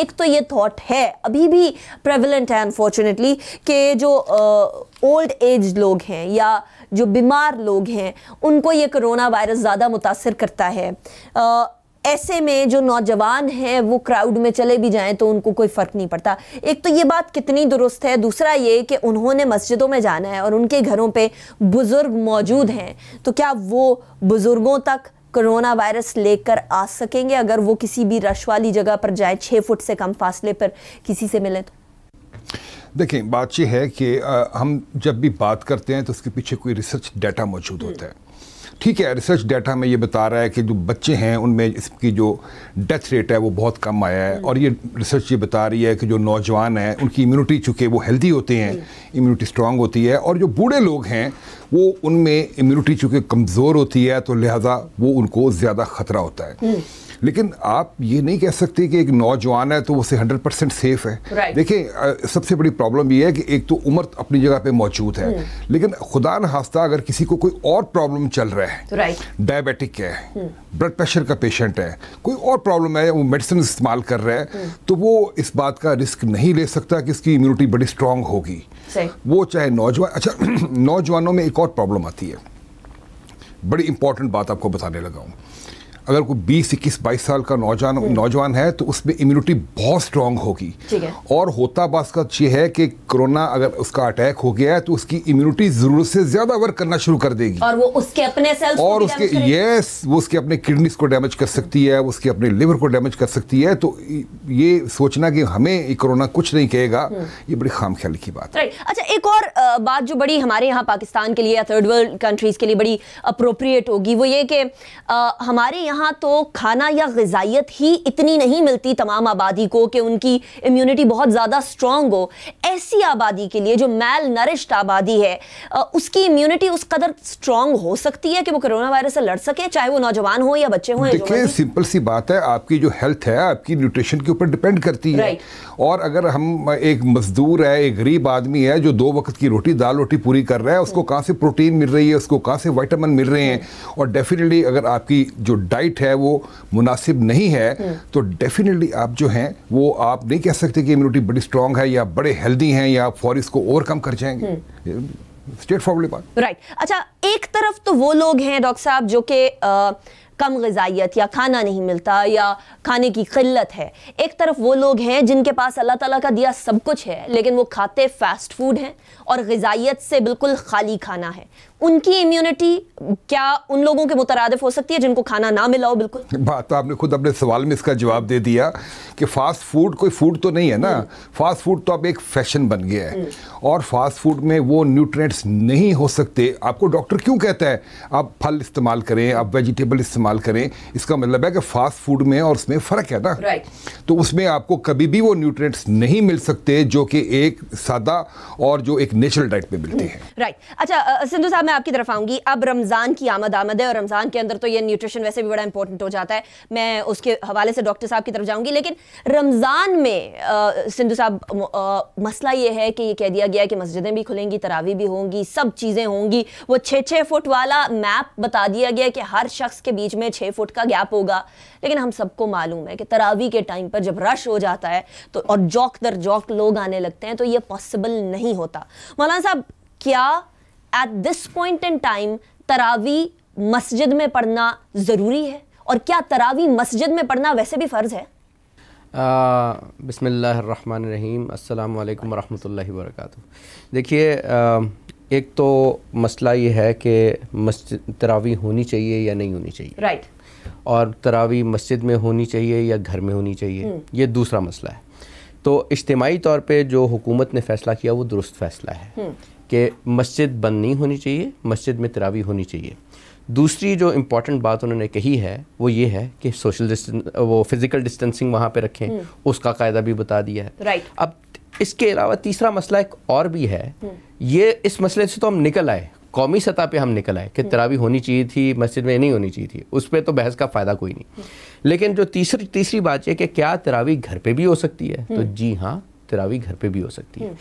एक तो ये थॉट है अभी भी प्रेवलेंट है अनफॉर्चुनेटली कि जो ओल्ड एज लोग हैं या जो बीमार लोग हैं उनको ये करोना वायरस ज़्यादा मुतासर करता है uh, ऐसे में जो नौजवान हैं वो क्राउड में चले भी जाएं तो उनको कोई फ़र्क नहीं पड़ता एक तो ये बात कितनी दुरुस्त है दूसरा ये कि उन्होंने मस्जिदों में जाना है और उनके घरों पे बुज़ुर्ग मौजूद हैं तो क्या वो बुज़ुर्गों तक कोरोना वायरस लेकर आ सकेंगे अगर वो किसी भी रश वाली जगह पर जाए छः फुट से कम फासले पर किसी से मिले तो देखिए बात यह है कि आ, हम जब भी बात करते हैं तो उसके पीछे कोई रिसर्च डाटा मौजूद होता है ठीक है रिसर्च डाटा में ये बता रहा है कि जो बच्चे हैं उनमें इसकी जो डेथ रेट है वो बहुत कम आया है और ये रिसर्च ये बता रही है कि जो नौजवान हैं उनकी इम्यूनिटी चूँकि वो हेल्दी होते हैं इम्यूनिटी स्ट्रांग होती है और जो बूढ़े लोग हैं वो उनमें इम्यूनिटी चूँकि कमज़ोर होती है तो लिहाजा वो उनको ज़्यादा ख़तरा होता है लेकिन आप ये नहीं कह सकते कि एक नौजवान है तो उसे हंड्रेड परसेंट सेफ है right. देखिए सबसे बड़ी प्रॉब्लम ये है कि एक तो उम्र अपनी जगह पे मौजूद है हम्म। लेकिन खुदा न हास्ता अगर किसी को कोई और प्रॉब्लम चल रहा है है डायबिटिक है ब्लड hmm. प्रेशर का पेशेंट है कोई और प्रॉब्लम है वो मेडिसिन इस्तेमाल कर रहा है hmm. तो वो इस बात का रिस्क नहीं ले सकता कि इसकी इम्यूनिटी बड़ी स्ट्रांग होगी वो चाहे नौजवान अच्छा नौजवानों में एक और प्रॉब्लम आती है बड़ी इंपॉर्टेंट बात आपको बताने लगा हूँ अगर कोई बीस इक्कीस बाईस साल का नौजवान हम्म। नौजवान है तो उसमें इम्यूनिटी बहुत स्ट्रांग होगी और होता बात का ये है कि कोरोना अगर उसका अटैक हो गया है तो उसकी इम्यूनिटी जरूरत से ज्यादा वर्क करना शुरू कर देगी और वो उसके अपने सेल्स और उसके यस वो उसके अपने किडनीज को डैमेज कर सकती है उसके अपने लिवर को डैमेज कर सकती है तो ये सोचना कि हमें कोरोना कुछ नहीं कहेगा हम्म। ये बड़ी खाम ख्याल की बात है अच्छा एक और बात जो बड़ी हमारे यहाँ पाकिस्तान के लिए या थर्ड वर्ल्ड कंट्रीज के लिए बड़ी अप्रोप्रिएट होगी वो ये कि हमारे यहाँ यहाँ तो खाना या गजाइत ही इतनी नहीं मिलती तमाम आबादी को कि उनकी इम्यूनिटी बहुत ज़्यादा स्ट्रॉन्ग हो ऐसी आबादी के लिए जो मेल नरिश्ड आबादी है उसकी इम्यूनिटी उस कदर स्ट्रॉन्ग हो सकती है कि वो करोना वायरस से लड़ सके चाहे वो नौजवान हो या बच्चे हों देखिए सिंपल सी बात है आपकी जो हेल्थ है आपकी न्यूट्रिशन के ऊपर डिपेंड करती है और अगर हम एक मजदूर है एक गरीब आदमी है जो दो वक्त की रोटी दाल रोटी पूरी कर रहा है उसको कहाँ से प्रोटीन मिल रही है उसको कहाँ से वाइटामिन मिल रहे हैं और डेफिनेटली अगर आपकी जो डाइट राइट है वो मुनासिब नहीं है तो डेफिनेटली आप जो हैं वो आप नहीं कह सकते कि इम्यूनिटी बड़ी स्ट्रांग है या बड़े हेल्दी हैं या आप फॉरिस को ओवरकम कर जाएंगे स्ट्रेट फॉरवर्डली बात राइट अच्छा एक तरफ तो वो लोग हैं डॉक्टर साहब जो कि कम गजाइत या खाना नहीं मिलता या खाने की किल्लत है एक तरफ वो लोग हैं जिनके पास अल्लाह ताला का दिया सब कुछ है लेकिन वो खाते फास्ट फूड हैं और गजाइत से बिल्कुल खाली खाना है उनकी इम्यूनिटी क्या उन लोगों के मुतरद हो सकती है जिनको खाना ना मिलाओ बिल्कुल बात तो आपने खुद अपने सवाल में इसका जवाब दे दिया कि फास्ट फूड कोई फूड तो नहीं है ना फास्ट हम्म। फूड तो अब एक फैशन बन गया है हम्म। और फास्ट फूड में वो न्यूट्रेंट्स नहीं हो सकते आपको डॉक्टर क्यों कहता है आप फल इस्तेमाल करें आप वेजिटेबल इस्तेमाल इस्तेमाल करें इसका मतलब है कि फास्ट फूड में और उसमें फ़र्क है ना right. तो उसमें आपको कभी भी वो न्यूट्रिएंट्स नहीं मिल सकते जो कि एक सादा और जो एक नेचुरल डाइट में मिलती है राइट right. अच्छा सिंधु साहब मैं आपकी तरफ आऊँगी अब रमज़ान की आमद आमद है और रमज़ान के अंदर तो ये न्यूट्रिशन वैसे भी बड़ा इंपॉर्टेंट हो जाता है मैं उसके हवाले से डॉक्टर साहब की तरफ जाऊँगी लेकिन रमज़ान में सिंधु साहब मसला ये है कि ये कह दिया गया कि मस्जिदें भी खुलेंगी तरावी भी होंगी सब चीज़ें होंगी वो छः छः फुट वाला मैप बता दिया गया कि हर शख्स के बीच में छः फुट का गैप होगा लेकिन हम सबको मालूम है कि तरावी के टाइम पर जब रश हो जाता है तो और जौक दर जौक लोग आने लगते हैं तो ये पॉसिबल नहीं होता मौलाना साहब क्या at this point in time तरावी मस्जिद में पढ़ना ज़रूरी है और क्या तरावी मस्जिद में पढ़ना वैसे भी फ़र्ज़ है बसमीम अल्लाम वरहमल वर्क देखिए एक तो मसला ये है कि मस्जिद तरावी होनी चाहिए या नहीं होनी चाहिए राइट right. और तरावी मस्जिद में होनी चाहिए या घर में होनी चाहिए hmm. ये दूसरा मसला है तो इज्तमाही तौर पे जो हुकूमत ने फ़ैसला किया वो दुरुस्त फ़ैसला है hmm. कि मस्जिद बंद नहीं होनी चाहिए मस्जिद में तरावी होनी चाहिए दूसरी जो इम्पॉर्टेंट बात उन्होंने कही है वो ये है कि सोशल डिस्टेंस वो फिज़िकल डिस्टेंसिंग वहाँ पे रखें hmm. उसका कायदा भी बता दिया है राइट अब इसके अलावा तीसरा मसला एक और भी है हम्म। ये इस मसले से तो हम निकल आए कौमी सतह पे हम निकल आए कि हम्म। तरावी होनी चाहिए थी मस्जिद में नहीं होनी चाहिए थी उस पर तो बहस का फ़ायदा कोई नहीं हम्म। लेकिन जो तीसरी तीसरी बात यह कि क्या तरावी घर पर भी हो सकती है तो जी हाँ तरावी घर पर भी हो सकती है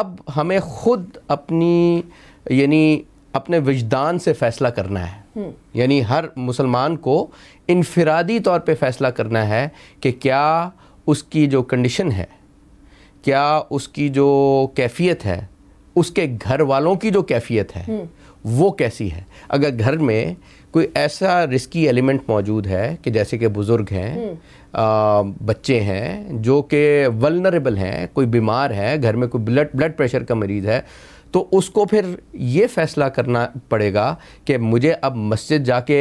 अब हमें खुद अपनी यानी अपने विजदान से फ़ैसला करना है यानी हर मुसलमान को इनफरादी तौर पे फ़ैसला करना है कि क्या उसकी जो कंडीशन है क्या उसकी जो कैफियत है उसके घर वालों की जो कैफियत है हम्म। वो कैसी है अगर घर में कोई ऐसा रिस्की एलिमेंट मौजूद है कि जैसे कि बुज़ुर्ग हैं हम्म। बच्चे हैं जो कि वलनरेबल हैं कोई बीमार है घर में कोई ब्लड ब्लड प्रेशर का मरीज़ है तो उसको फिर ये फैसला करना पड़ेगा कि मुझे अब मस्जिद जाके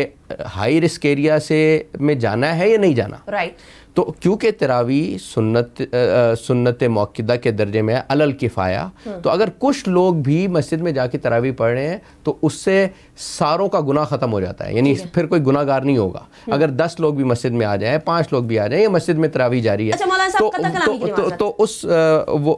हाई रिस्क एरिया से में जाना है या नहीं जाना राइट right. तो क्योंकि तरावी सुन्नत आ, सुन्नत मौकदा के दर्जे में है अलल किफ़ाया हम्म। तो अगर कुछ लोग भी मस्जिद में जाके तरावी पढ़ रहे हैं तो उससे सारों का गुना ख़त्म हो जाता है यानी फिर कोई गुनागार नहीं होगा हम्म। अगर दस लोग भी मस्जिद में आ जाए पाँच लोग भी आ जाए या मस्जिद में तरावी जारी है अच्छा, तो, तो, तो, तो उस वो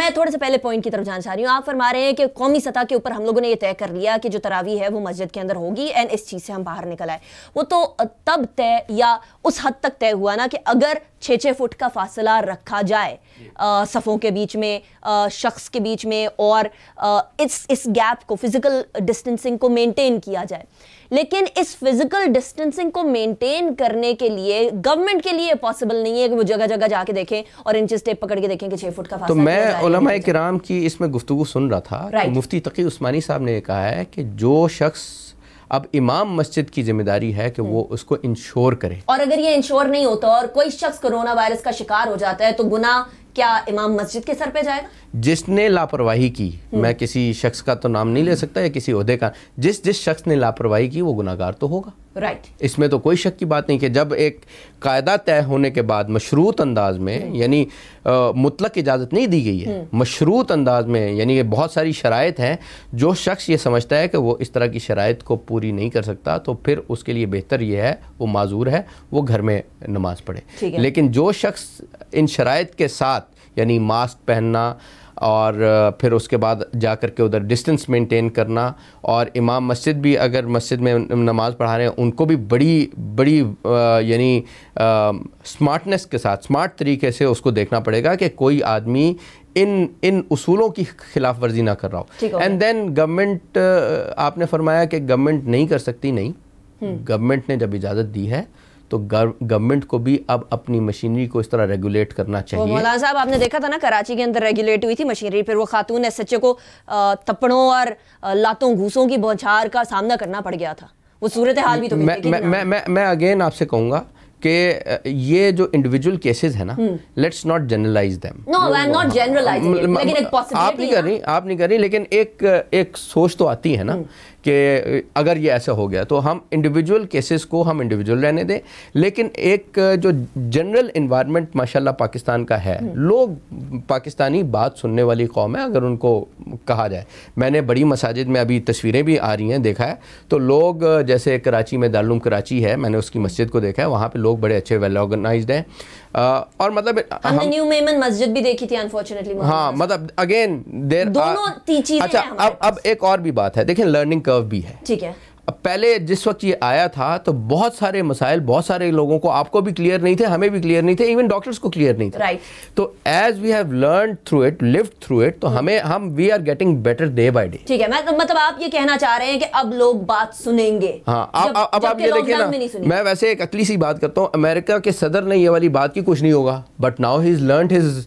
मैं थोड़े से पहले पॉइंट की तरफ जाना चाह रही हूँ आप फरमा रहे हैं कि कौमी सतह के ऊपर हम लोगों ने यह तय कर लिया कि जो तरावी है वो मस्जिद के अंदर होगी एंड इस चीज़ से हम बाहर निकल आए वो तो तब तय या उस हद तक तय हुआ ना कि अगर छः छः फुट का फासला रखा जाए आ, सफ़ों के बीच में शख्स के बीच में और आ, इस इस गैप को फिज़िकल डिस्टेंसिंग को मेंटेन किया जाए लेकिन इस फिजिकल डिस्टेंसिंग को मेंटेन करने के लिए गवर्नमेंट के लिए पॉसिबल नहीं है कि वो जगह जगह जाके देखें और इंच स्टेप पकड़ के देखें कि छह फुट का तो मैं उलमा कराम की इसमें गुफ्तु सुन रहा था right. मुफ्ती तकी उस्मानी साहब ने कहा है कि जो शख्स अब इमाम मस्जिद की जिम्मेदारी है कि वो हम्म। उसको इंश्योर करे और अगर ये इंश्योर नहीं होता और कोई शख्स कोरोना वायरस का शिकार हो जाता है तो गुना क्या इमाम मस्जिद के सर पे जाएगा जिसने लापरवाही की हम्म। मैं किसी शख्स का तो नाम नहीं ले सकता या किसी का जिस जिस शख्स ने लापरवाही की वो गुनागार तो होगा राइट right. इसमें तो कोई शक की बात नहीं कि जब एक कायदा तय होने के बाद मशरूत अंदाज में यानी मुतलक इजाज़त नहीं दी गई है hmm. मशरूत अंदाज में यानी ये बहुत सारी शराइ हैं जो शख्स ये समझता है कि वो इस तरह की शराइ को पूरी नहीं कर सकता तो फिर उसके लिए बेहतर ये है वो माजूर है वो घर में नमाज़ पढ़े लेकिन जो शख्स इन शराइ के साथ यानी मास्क पहनना और फिर उसके बाद जा कर के उधर डिस्टेंस मेंटेन करना और इमाम मस्जिद भी अगर मस्जिद में नमाज़ पढ़ा रहे हैं उनको भी बड़ी बड़ी यानी स्मार्टनेस के साथ स्मार्ट तरीके से उसको देखना पड़ेगा कि कोई आदमी इन इन उसूलों की खिलाफ वर्जी ना कर रहा हो एंड देन गवर्नमेंट आपने फरमाया कि गवर्नमेंट नहीं कर सकती नहीं गवर्नमेंट हम्म। ने जब इजाज़त दी है तो गवर्नमेंट को भी अब अपनी मशीनरी को इस तरह रेगुलेट करना चाहिए मौलाना साहब आपने देखा था ना कराची के अंदर रेगुलेट हुई थी मशीनरी फिर वो खातून एस एच को तपड़ों और लातों घूसों की बौछार का सामना करना पड़ गया था वो सूरत हाल भी तो मैं मैं, मैं मैं मैं अगेन आपसे कहूँगा कि ये जो इंडिविजुअल केसेस है ना let's not generalise them no I am not generalising लेकिन एक पॉसिबिलिटी आप नहीं कर रही आप नहीं कर रही लेकिन एक एक सोच तो आती है ना हम्म। कि अगर ये ऐसा हो गया तो हम इंडिविजुअल केसेस को हम इंडिविजुअल रहने दें लेकिन एक जो जनरल इन्वायरमेंट माशाल्लाह पाकिस्तान का है हम्म। लोग पाकिस्तानी बात सुनने वाली कौम है अगर उनको कहा जाए मैंने बड़ी मसाजिद में अभी तस्वीरें भी आ रही हैं देखा है तो लोग जैसे कराची में दारूम कराची है मैंने उसकी मस्जिद को देखा है वहाँ पर लोग बड़े अच्छे वेल ऑर्गेनाइज हैं और मतलब हमने न्यू मेमन मस्जिद भी देखी थी अनफॉर्चुनेटली हाँ मतलब अगेन देर दोनों अच्छा अब अब एक और भी बात है देखिए लर्निंग कर्व भी है ठीक है अब पहले जिस वक्त ये आया था तो बहुत सारे मसाइल बहुत सारे लोगों को आपको भी क्लियर नहीं थे हमें भी क्लियर नहीं थे इवन डॉक्टर्स को क्लियर नहीं थे right. तो as we have learn through it live through it तो hmm. हमें हम we are getting better day by day ठीक है मैं मतलब आप ये कहना चाह रहे हैं कि अब लोग बात सुनेंगे हाँ जब, अब अब आप ये देखिए ना मैं वैसे एक अकली सी बात करता हूँ अमेरिका के सदर ने ये वाली बात की कुछ नहीं होगा but now he is learn his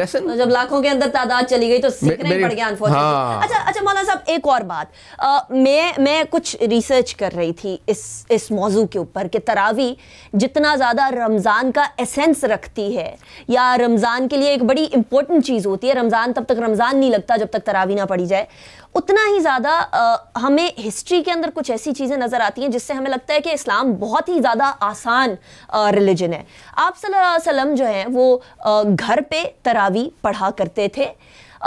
lesson जब लाखों के अंदर तादाद चली गई तो सीखने पड़ गया हाँ। अच्छा अच्छा मौलाना साहब एक और बात मैं मैं कुछ कुछ रिसर्च कर रही थी इस इस मौजू के ऊपर कि तरावी जितना ज़्यादा रमज़ान का एसेंस रखती है या रमज़ान के लिए एक बड़ी इंपॉर्टेंट चीज़ होती है रमज़ान तब तक रमज़ान नहीं लगता जब तक तरावी ना पड़ी जाए उतना ही ज़्यादा हमें हिस्ट्री के अंदर कुछ ऐसी चीज़ें नज़र आती हैं जिससे हमें लगता है कि इस्लाम बहुत ही ज़्यादा आसान रिलीजन है आप सल्लल्लाहु अलैहि वसल्लम जो हैं वो आ, घर पे तरावी पढ़ा करते थे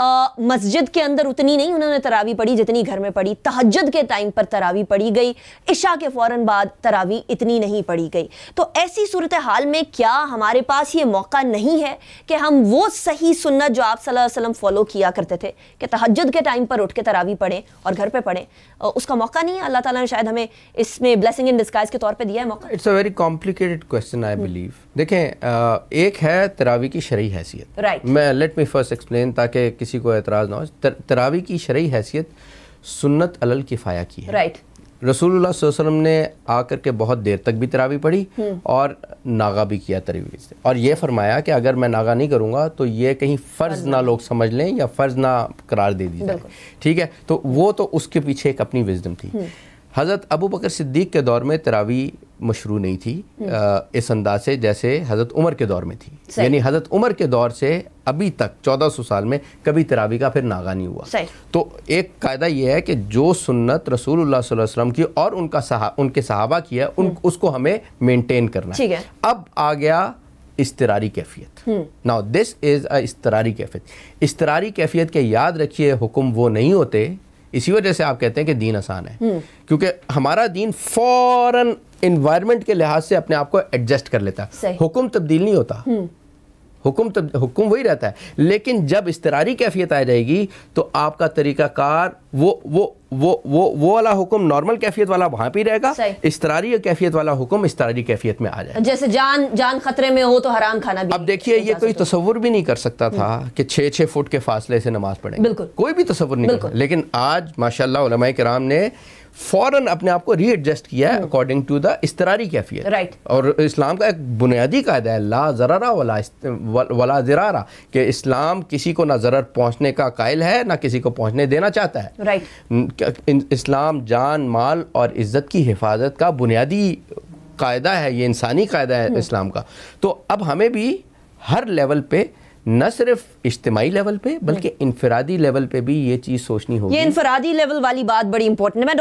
मस्जिद के अंदर उतनी नहीं उन्होंने तरावी पढ़ी जितनी घर में पढ़ी तहजद के टाइम पर तरावी पढ़ी गई इशा के फ़ौर बाद तरावी इतनी नहीं पढ़ी गई तो ऐसी सूरत हाल में क्या हमारे पास ये मौका नहीं है कि हम वो सही सुन्नत जो आप सल्लम फॉलो किया करते थे कि तहजद के टाइम पर उठ के तरावी पढ़ें और घर पर पढ़ें उसका मौका नहीं है अल्लाह ताला ने शायद हमें इसमें ब्लेसिंग इन डिस्काइज के तौर पर दिया है मौका it's a very complicated question I believe देखें एक है तरावी की शरी हैसियत right. मैं लेट मी फर्स्ट एक्सप्लेन ताकि किसी को एतराज़ ना हो तरावी की शरी हैसियत सुन्नत अल किफ़ाया की है राइट रसूलुल्लाह वसल्लम ने आकर के बहुत देर तक भी तरावी पढ़ी हम्म। और नागा भी किया तरीके से और ये फरमाया कि अगर मैं नागा नहीं करूँगा तो ये कहीं फ़र्ज़ ना लोग समझ लें या फ़र्ज़ ना करार दे दी जाए ठीक है तो वो तो उसके पीछे एक अपनी विजडम थी हम्म। हज़रत अबू बकर सिद्दीक के दौर में तरावी मशरू नहीं थी आ, हम्म। इस अंदाज से जैसे हज़रत उमर के दौर में थी यानी हज़रत उमर के दौर से अभी तक 1400 साल में कभी तरावी का फिर नागा नहीं हुआ तो एक कायदा यह है कि जो सुन्नत रसूल वसल्लम की और उनका सहा, उनके सहाबा की है उन, हम्म। उसको हमें मेनटेन करना है।, है अब आ गया इसतरारी कैफियत नाउ दिस इज़ अ इसतरारी कैफियत इसतरारी कैफियत के याद रखिए हुक्म वो नहीं होते इसी वजह से आप कहते हैं कि दीन आसान है हम्म। क्योंकि हमारा दीन फ़ौरन इन्वायरमेंट के लिहाज से अपने आप को एडजस्ट कर लेता है हुक्म तब्दील नहीं होता हम्म। हुक्म तब हुक्म वही रहता है लेकिन जब इसतरारी कैफियत आ जाएगी तो आपका तरीक़ाकार वो वो वो वो वो वाला हुक्म नॉर्मल कैफियत वाला वहाँ पर रहेगा इसतरारी कैफियत वाला हुक्म इसतरारी कैफियत में आ जाएगा जैसे जान जान खतरे में हो तो हराम खाना भी अब देखिए ये कोई तस्वुर भी नहीं कर सकता हम्म। था कि छः छः फुट के फासले से नमाज पढ़े बिल्कुल कोई भी तस्वुर नहीं कर लेकिन आज माशा कराम ने फौरन अपने आप को रीएडजस्ट किया है अकॉर्डिंग टू द इसतरारी कैफियत राइट और इस्लाम का एक बुनियादी कायदा है ला जरारा वला वला जरारा कि इस्लाम किसी को ना जरर पहुंचने का कायल है ना किसी को पहुंचने देना चाहता है राइट इस्लाम जान माल और इज्जत की हिफाजत का बुनियादी कायदा है ये इंसानी कायदा है hmm. इस्लाम का तो अब हमें भी हर लेवल पे न सिर्फ इज्तमाही लेवल पे बल्कि इनफरादी लेवल पे भी ये चीज़ सोचनी होगी ये इनफरादी लेवल वाली बात बड़ी इंपॉर्टेंट है मैं